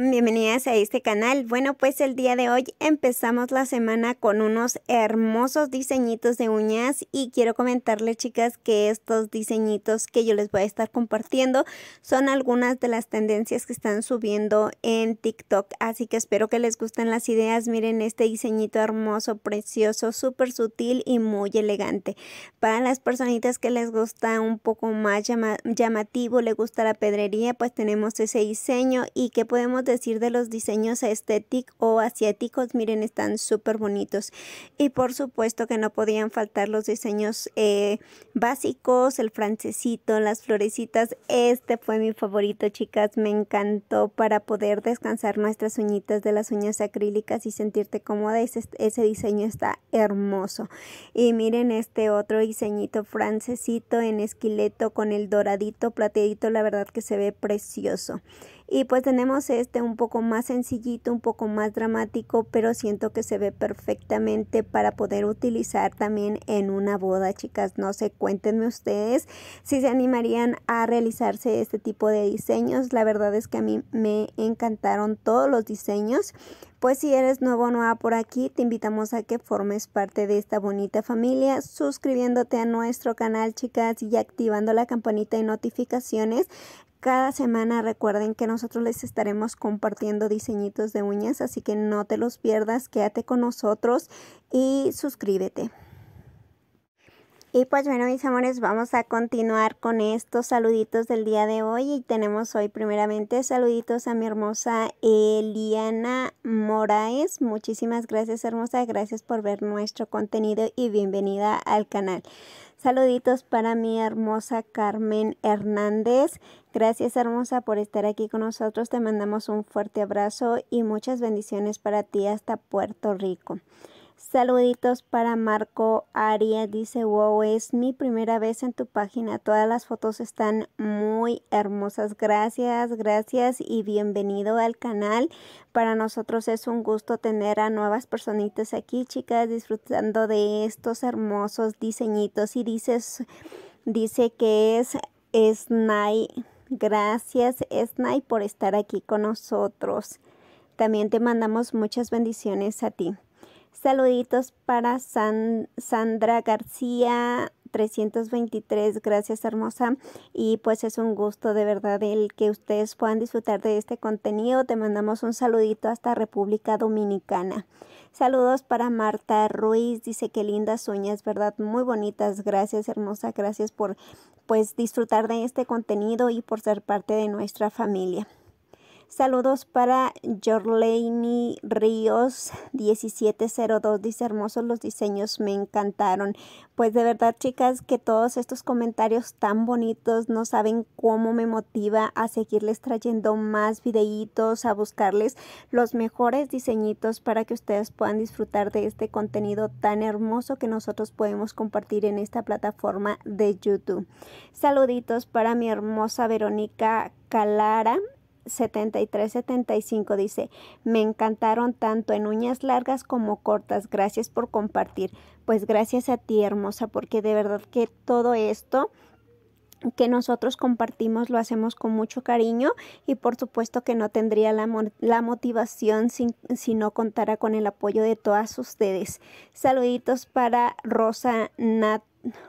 Bienvenidas a este canal. Bueno, pues el día de hoy empezamos la semana con unos hermosos diseñitos de uñas y quiero comentarles chicas que estos diseñitos que yo les voy a estar compartiendo son algunas de las tendencias que están subiendo en TikTok, así que espero que les gusten las ideas. Miren este diseñito hermoso, precioso, súper sutil y muy elegante. Para las personitas que les gusta un poco más llamativo, le gusta la pedrería, pues tenemos ese diseño y que podemos decir de los diseños estéticos o asiáticos, miren, están súper bonitos. Y por supuesto que no podían faltar los diseños eh, básicos, el francesito, las florecitas. Este fue mi favorito, chicas, me encantó para poder descansar nuestras uñitas de las uñas acrílicas y sentirte cómoda. Ese, ese diseño está hermoso. Y miren este otro diseñito francesito en esqueleto con el doradito plateadito, la verdad que se ve precioso. Y pues tenemos este un poco más sencillito, un poco más dramático, pero siento que se ve perfectamente para poder utilizar también en una boda, chicas. No sé, cuéntenme ustedes si se animarían a realizarse este tipo de diseños. La verdad es que a mí me encantaron todos los diseños. Pues si eres nuevo o nueva por aquí, te invitamos a que formes parte de esta bonita familia suscribiéndote a nuestro canal, chicas, y activando la campanita de notificaciones cada semana recuerden que nosotros les estaremos compartiendo diseñitos de uñas, así que no te los pierdas, quédate con nosotros y suscríbete. Y pues bueno, mis amores, vamos a continuar con estos saluditos del día de hoy. Y tenemos hoy primeramente saluditos a mi hermosa Eliana Moraes. Muchísimas gracias, hermosa. Gracias por ver nuestro contenido y bienvenida al canal. Saluditos para mi hermosa Carmen Hernández. Gracias hermosa por estar aquí con nosotros. Te mandamos un fuerte abrazo y muchas bendiciones para ti hasta Puerto Rico. Saluditos para Marco aria Dice, wow, es mi primera vez en tu página. Todas las fotos están muy hermosas. Gracias, gracias y bienvenido al canal. Para nosotros es un gusto tener a nuevas personitas aquí, chicas, disfrutando de estos hermosos diseñitos. Y dices, dice que es Snai. Gracias, Snai, por estar aquí con nosotros. También te mandamos muchas bendiciones a ti. Saluditos para Sandra García. 323, gracias hermosa. Y pues es un gusto de verdad el que ustedes puedan disfrutar de este contenido. Te mandamos un saludito hasta República Dominicana. Saludos para Marta Ruiz, dice que lindas uñas, ¿verdad? Muy bonitas, gracias hermosa, gracias por pues disfrutar de este contenido y por ser parte de nuestra familia. Saludos para Jorleini Ríos 1702. Dice hermosos los diseños, me encantaron. Pues de verdad, chicas, que todos estos comentarios tan bonitos no saben cómo me motiva a seguirles trayendo más videitos, a buscarles los mejores diseñitos para que ustedes puedan disfrutar de este contenido tan hermoso que nosotros podemos compartir en esta plataforma de YouTube. Saluditos para mi hermosa Verónica Calara 7375 dice, me encantaron tanto en uñas largas como cortas, gracias por compartir. Pues gracias a ti, hermosa, porque de verdad que todo esto que nosotros compartimos lo hacemos con mucho cariño y por supuesto que no tendría la, la motivación si no contara con el apoyo de todas ustedes. Saluditos para Rosa Nat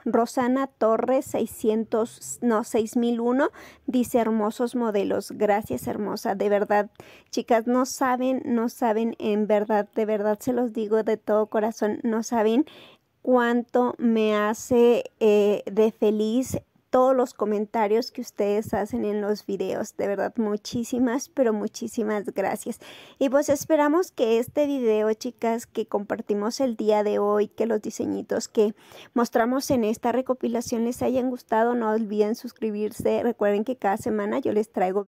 Rosana Torres 600, no, 6001, dice hermosos modelos. Gracias, hermosa. De verdad, chicas, no saben, no saben, en verdad, de verdad se los digo de todo corazón, no saben cuánto me hace eh, de feliz todos los comentarios que ustedes hacen en los videos. De verdad, muchísimas, pero muchísimas gracias. Y pues esperamos que este video, chicas, que compartimos el día de hoy, que los diseñitos que mostramos en esta recopilación les hayan gustado. No olviden suscribirse. Recuerden que cada semana yo les traigo